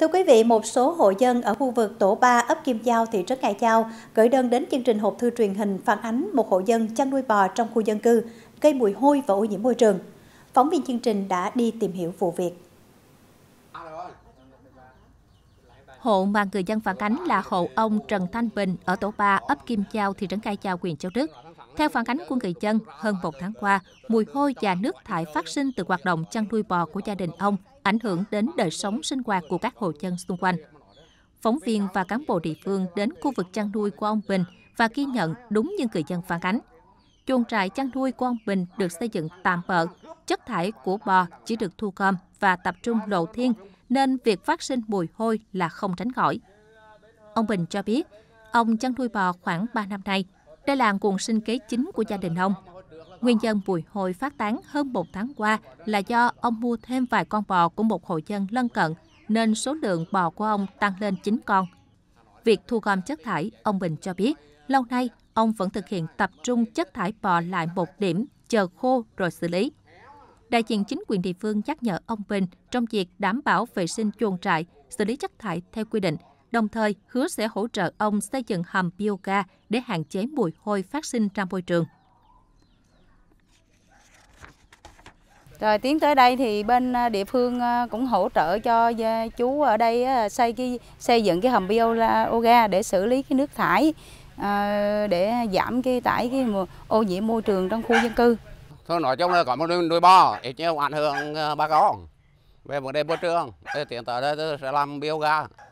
Thưa quý vị, một số hộ dân ở khu vực tổ 3 ấp Kim Giao, thị trấn Ngài Giao gửi đơn đến chương trình hộp thư truyền hình phản ánh một hộ dân chăn nuôi bò trong khu dân cư gây mùi hôi và ô nhiễm môi trường. Phóng viên chương trình đã đi tìm hiểu vụ việc. Hộ mà người dân phản ánh là hộ ông Trần Thanh Bình ở tổ 3 ấp Kim Giao, thị trấn Cai Giao, huyện Châu Đức. Theo phản ánh của người dân, hơn một tháng qua, mùi hôi và nước thải phát sinh từ hoạt động chăn nuôi bò của gia đình ông ảnh hưởng đến đời sống sinh hoạt của các hộ dân xung quanh. Phóng viên và cán bộ địa phương đến khu vực chăn nuôi của ông Bình và ghi nhận đúng như người dân phản ánh. Chuồng trại chăn nuôi của ông Bình được xây dựng tạm bợ, chất thải của bò chỉ được thu gom và tập trung lộ thiên, nên việc phát sinh mùi hôi là không tránh khỏi. Ông Bình cho biết, ông chăn nuôi bò khoảng 3 năm nay. Đây là nguồn sinh kế chính của gia đình ông Nguyên nhân mùi hôi phát tán hơn một tháng qua là do ông mua thêm vài con bò của một hộ dân lân cận, nên số lượng bò của ông tăng lên 9 con. Việc thu gom chất thải, ông Bình cho biết, lâu nay ông vẫn thực hiện tập trung chất thải bò lại một điểm, chờ khô rồi xử lý. Đại diện chính quyền địa phương nhắc nhở ông Bình trong việc đảm bảo vệ sinh chuồng trại, xử lý chất thải theo quy định, đồng thời hứa sẽ hỗ trợ ông xây dựng hầm bioga để hạn chế mùi hôi phát sinh ra môi trường. Rồi tiến tới đây thì bên à, địa phương à, cũng hỗ trợ cho à, chú ở đây xây cái xây dựng cái hầm bioga để xử lý cái nước thải để giảm cái tải cái ô nhiễm môi trường trong khu dân cư. Thôi nói chung là có một nuôi bò ít nhiều ảnh hưởng bà con về vấn đề môi trường thì tiến tới đây sẽ làm bioga